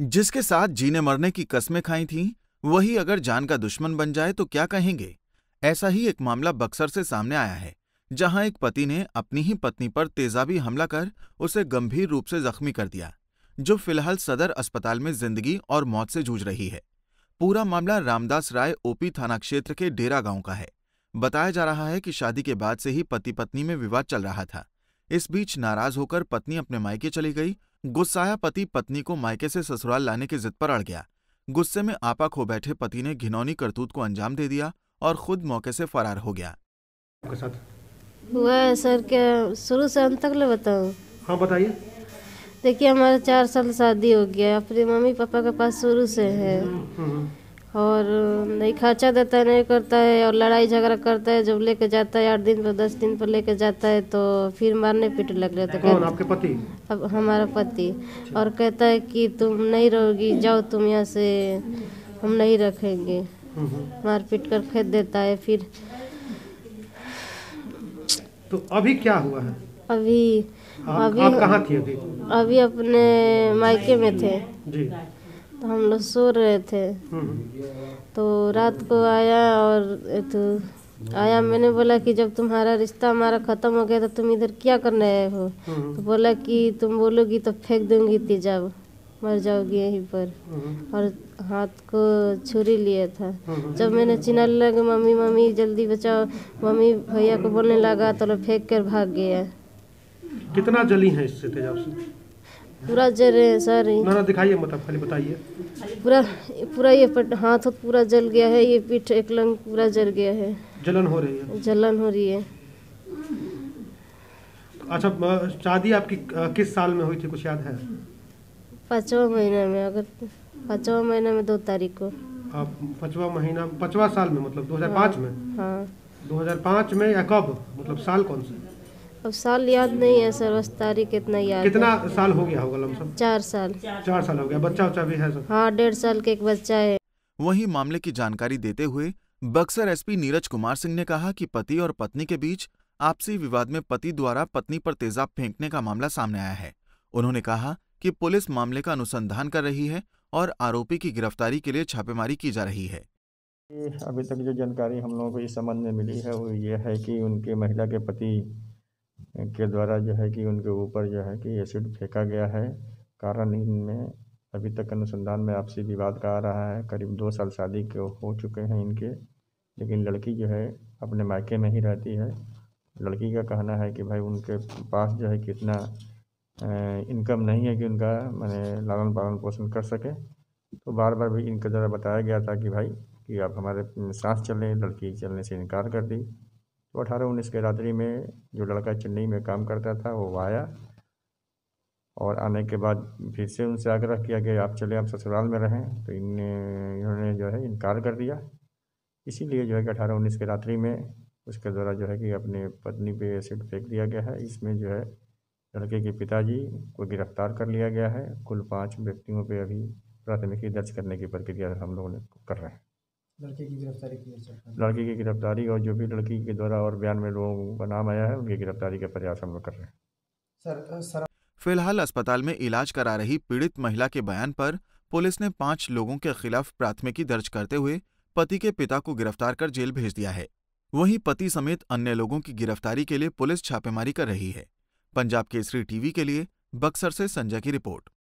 जिसके साथ जीने मरने की कस्में खाई थीं वही अगर जान का दुश्मन बन जाए तो क्या कहेंगे ऐसा ही एक मामला बक्सर से सामने आया है जहां एक पति ने अपनी ही पत्नी पर तेजाबी हमला कर उसे गंभीर रूप से जख्मी कर दिया जो फिलहाल सदर अस्पताल में जिंदगी और मौत से जूझ रही है पूरा मामला रामदास राय ओपी थाना क्षेत्र के डेरा गांव का है बताया जा रहा है कि शादी के बाद से ही पति पत्नी में विवाद चल रहा था इस बीच नाराज होकर पत्नी अपने मायके चली गई गुस्साया पति पत्नी को मायके से ससुराल लाने की जिद पर अड़ गया गुस्से में आपा खो बैठे पति ने घिनौनी करतूत को अंजाम दे दिया और खुद मौके से फरार हो गया हुआ सर क्या शुरू से अंत तक ले बताओ हाँ बताइए देखिए हमारा चार साल शादी हो गया अपने मम्मी पापा के पास शुरू से है हम्म, हम्म। और नहीं खर्चा देता है नहीं करता है और लड़ाई झगड़ा करता है जब लेके जाता है आठ दिन पर दस दिन पर लेके जाता है तो फिर मारने पीट लग जाता है आपके पति अब हमारा पति और कहता है कि तुम नहीं रहोगी जाओ तुम यहाँ से हम नहीं रखेंगे हम्म, हम्म। मार पीट कर फेंक देता है फिर तो अभी क्या हुआ है अभी आ, अभी आप कहाँ थी अभी अभी अपने मायके में थे जी तो हम लोग सो रहे थे तो रात को आया और तो आया मैंने बोला कि जब तुम्हारा रिश्ता हमारा ख़त्म हो गया तो तुम इधर क्या करने आए हो तो बोला कि तुम बोलोगी तो फेंक दूंगी तेजाब मर जाओगी यहीं पर और हाथ को छुरी लिया था जब मैंने चिन्ह लगे मम्मी मम्मी जल्दी बचाओ मम्मी भैया को बोलने लगा तो लोग फेंक कर भाग गया कितना जली है इससे तेजाब से पूरा जल रहे हैं सारे ना ना दिखाइए मतलब खाली बताइए पूरा पूरा ये पट हाथ तो पूरा जल गया है ये पीठ एक लंग पूरा जल गया है जलन हो रही है जलन हो रही है अच्छा शादी आपकी किस साल में हुई थी कुछ याद है पाँचवा महीना में अगर पाँचवा महीना में दो तारीख को आप पाँचवा महीना पाँचवा साल में मतलब दो हजार पाँच में हाँ। दो हजार पाँच में या कब मतलब साल कौन सा अब साल याद नहीं है सर बस तारीख कितना याद कितना है? साल हो गया होगा लमसम चार साल चार साल हो गया बच्चा उच्चा भी है सर हाँ डेढ़ साल के एक बच्चा है वही मामले की जानकारी देते हुए बक्सर एसपी नीरज कुमार सिंह ने कहा कि पति और पत्नी के बीच आपसी विवाद में पति द्वारा पत्नी पर तेजाब फेंकने का मामला सामने आया है उन्होंने कहा कि पुलिस मामले का अनुसंधान कर रही है और आरोपी की गिरफ्तारी के लिए छापेमारी की जा रही है अभी तक जो जानकारी हम लोगों को इस संबंध में मिली है वो ये है कि उनके महिला के पति के द्वारा जो है कि उनके ऊपर जो है कि एसिड फेंका गया है कारण इनमें अभी तक अनुसंधान में आपसी विवाद का आ रहा है करीब दो साल शादी के हो चुके हैं इनके लेकिन लड़की जो है अपने मायके में ही रहती है लड़की का कहना है कि भाई उनके पास जो है कितना इनकम नहीं है कि उनका मैंने लालन पालन पोषण कर सके तो बार बार भी इनके द्वारा बताया गया था कि भाई कि आप हमारे सांस चलें लड़की चलने से इनकार कर दी तो अठारह उन्नीस के रात्रि में जो लड़का चेन्नई में काम करता था वो आया और आने के बाद फिर से उनसे आग्रह किया कि आप चले आप ससुराल में रहें तो इन इन्होंने जो है इनकार कर दिया इसीलिए जो है कि अठारह उन्नीस के रात्रि में उसके द्वारा जो है कि अपने पत्नी पे एसिड फेंक दिया गया है इसमें जो है लड़के के पिताजी को गिरफ्तार कर लिया गया है कुल पाँच व्यक्तियों पे अभी प्राथमिकी दर्ज करने की प्रक्रिया हम लोगों ने कर रहे हैं लड़के की गिरफ्तारी की लड़के की गिरफ्तारी और जो भी लड़की के द्वारा और बयान में लोगों का नाम आया है उनकी गिरफ्तारी का प्रयास हम लोग कर रहे हैं सर सर फिलहाल अस्पताल में इलाज करा रही पीड़ित महिला के बयान पर पुलिस ने पांच लोगों के खिलाफ प्राथमिकी दर्ज करते हुए पति के पिता को गिरफ्तार कर जेल भेज दिया है वहीं पति समेत अन्य लोगों की गिरफ्तारी के लिए पुलिस छापेमारी कर रही है पंजाब केसरी टीवी के लिए बक्सर से संजय की रिपोर्ट